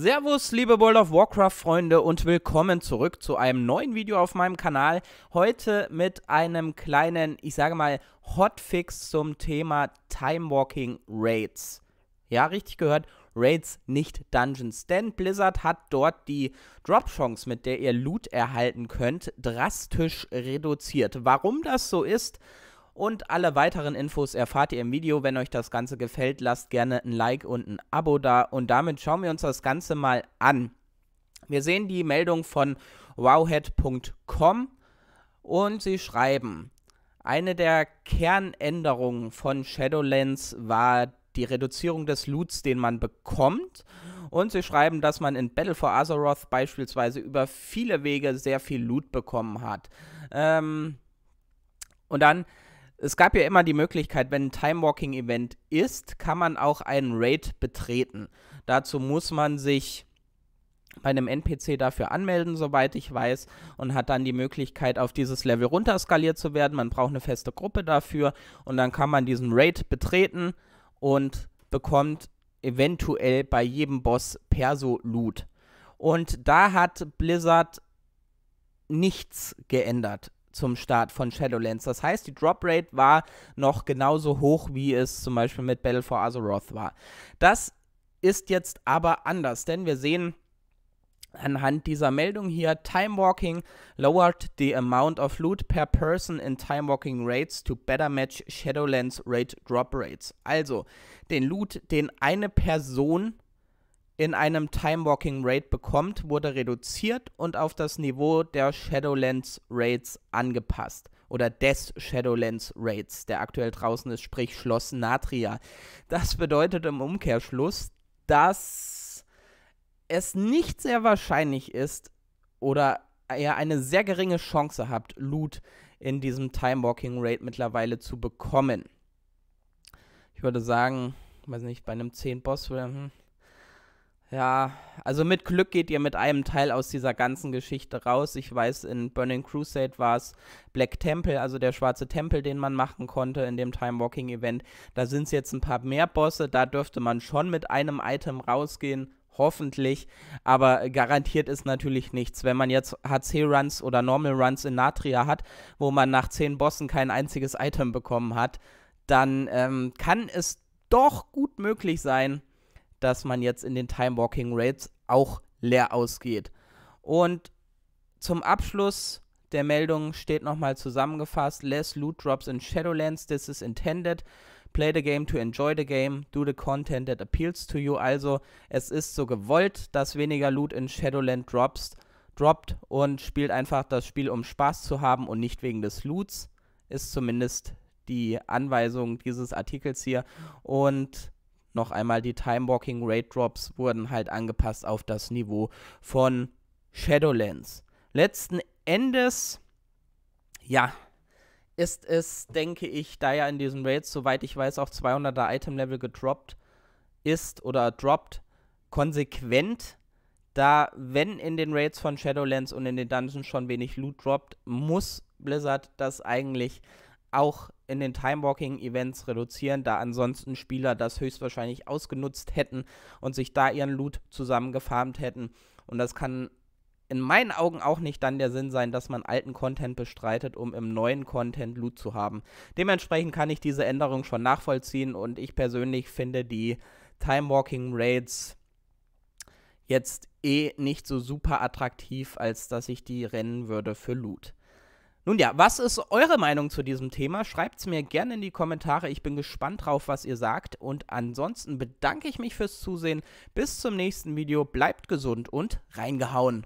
Servus, liebe World of Warcraft-Freunde und willkommen zurück zu einem neuen Video auf meinem Kanal. Heute mit einem kleinen, ich sage mal, Hotfix zum Thema Timewalking Raids. Ja, richtig gehört, Raids, nicht Dungeons. Denn Blizzard hat dort die Drop-Chance, mit der ihr Loot erhalten könnt, drastisch reduziert. Warum das so ist, und alle weiteren Infos erfahrt ihr im Video. Wenn euch das Ganze gefällt, lasst gerne ein Like und ein Abo da. Und damit schauen wir uns das Ganze mal an. Wir sehen die Meldung von wowhead.com und sie schreiben, eine der Kernänderungen von Shadowlands war die Reduzierung des Loots, den man bekommt. Und sie schreiben, dass man in Battle for Azeroth beispielsweise über viele Wege sehr viel Loot bekommen hat. Ähm, und dann es gab ja immer die Möglichkeit, wenn ein timewalking Event ist, kann man auch einen Raid betreten. Dazu muss man sich bei einem NPC dafür anmelden, soweit ich weiß, und hat dann die Möglichkeit, auf dieses Level runterskaliert zu werden. Man braucht eine feste Gruppe dafür und dann kann man diesen Raid betreten und bekommt eventuell bei jedem Boss Perso-Loot. Und da hat Blizzard nichts geändert zum Start von Shadowlands. Das heißt, die Drop Rate war noch genauso hoch, wie es zum Beispiel mit Battle for Azeroth war. Das ist jetzt aber anders, denn wir sehen anhand dieser Meldung hier, Time Walking lowered the amount of loot per person in Time Walking Rates to better match Shadowlands Rate Drop Rates. Also den Loot, den eine Person in einem Timewalking Raid bekommt, wurde reduziert und auf das Niveau der Shadowlands Raids angepasst. Oder des Shadowlands Raids, der aktuell draußen ist, sprich Schloss Natria. Das bedeutet im Umkehrschluss, dass es nicht sehr wahrscheinlich ist oder ihr eine sehr geringe Chance habt, Loot in diesem Timewalking Raid mittlerweile zu bekommen. Ich würde sagen, weiß nicht, bei einem 10 Boss, hm, ja, also mit Glück geht ihr mit einem Teil aus dieser ganzen Geschichte raus. Ich weiß, in Burning Crusade war es Black Temple, also der schwarze Tempel, den man machen konnte in dem Time Walking Event. Da sind es jetzt ein paar mehr Bosse, da dürfte man schon mit einem Item rausgehen. Hoffentlich, aber garantiert ist natürlich nichts. Wenn man jetzt HC-Runs oder Normal-Runs in Natria hat, wo man nach zehn Bossen kein einziges Item bekommen hat, dann ähm, kann es doch gut möglich sein, dass man jetzt in den Time Walking Raids auch leer ausgeht. Und zum Abschluss der Meldung steht nochmal zusammengefasst: Less Loot Drops in Shadowlands, this is intended. Play the game to enjoy the game, do the content that appeals to you. Also, es ist so gewollt, dass weniger Loot in Shadowland drops, droppt und spielt einfach das Spiel, um Spaß zu haben und nicht wegen des Loots, ist zumindest die Anweisung dieses Artikels hier. Und noch einmal die Timewalking Rate Drops wurden halt angepasst auf das Niveau von Shadowlands. Letzten Endes, ja, ist es, denke ich, da ja in diesen Raids, soweit ich weiß, auf 200er Item-Level gedroppt ist oder droppt, konsequent, da wenn in den Raids von Shadowlands und in den Dungeons schon wenig Loot droppt, muss Blizzard das eigentlich auch in den Timewalking-Events reduzieren, da ansonsten Spieler das höchstwahrscheinlich ausgenutzt hätten und sich da ihren Loot zusammengefarmt hätten. Und das kann in meinen Augen auch nicht dann der Sinn sein, dass man alten Content bestreitet, um im neuen Content Loot zu haben. Dementsprechend kann ich diese Änderung schon nachvollziehen und ich persönlich finde die Timewalking Raids jetzt eh nicht so super attraktiv, als dass ich die rennen würde für Loot. Nun ja, was ist eure Meinung zu diesem Thema? Schreibt es mir gerne in die Kommentare. Ich bin gespannt drauf, was ihr sagt. Und ansonsten bedanke ich mich fürs Zusehen. Bis zum nächsten Video. Bleibt gesund und reingehauen.